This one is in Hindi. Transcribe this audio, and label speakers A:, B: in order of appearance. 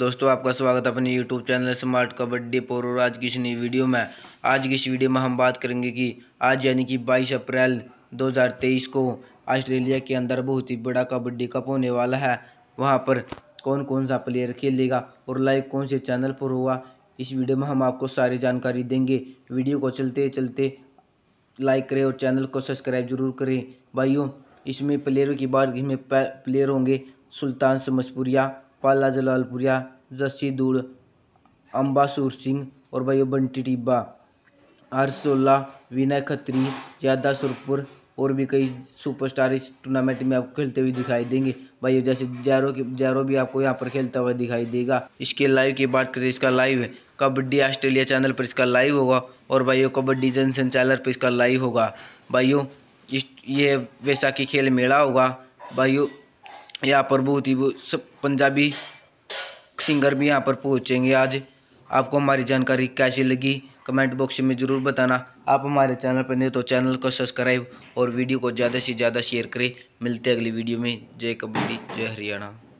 A: दोस्तों आपका स्वागत है अपने यूट्यूब चैनल स्मार्ट कबड्डी पोरो आज की इस नई वीडियो में आज की इस वीडियो में हम बात करेंगे कि आज यानी कि 22 अप्रैल 2023 को ऑस्ट्रेलिया के अंदर बहुत ही बड़ा कबड्डी कप होने वाला है वहाँ पर कौन कौन सा प्लेयर खेलेगा और लाइव कौन से चैनल पर होगा इस वीडियो में हम आपको सारी जानकारी देंगे वीडियो को चलते चलते लाइक करें और चैनल को सब्सक्राइब जरूर करें भाइयों इसमें प्लेयरों की बात इसमें प्लेयर होंगे सुल्तान समसपुरिया पाला जलालपुरिया जस्सी दूल अम्बा सूर सिंह और भाई बंटी टिब्बा आरसोला विनय खत्री यादा सुरपुर और भी कई सुपरस्टार इस टूर्नामेंट में आपको खेलते हुए दिखाई देंगे भाई जैसे जैरो के जैरो भी आपको यहाँ पर खेलता हुआ दिखाई देगा इसके लाइव की बात करें इसका लाइव है कबड्डी ऑस्ट्रेलिया चैनल पर इसका लाइव होगा और भाइयों कबड्डी जन संचालन पर इसका लाइव होगा भाइयों इस ये वैसा की खेल मेला होगा भाइयों यहाँ पर बहुत ही सब पंजाबी सिंगर भी यहाँ पर पहुँचेंगे आज आपको हमारी जानकारी कैसी लगी कमेंट बॉक्स में ज़रूर बताना आप हमारे चैनल पर नहीं तो चैनल को सब्सक्राइब और वीडियो को ज़्यादा से ज़्यादा शेयर करें मिलते हैं अगली वीडियो में जय कबड्डी जय हरियाणा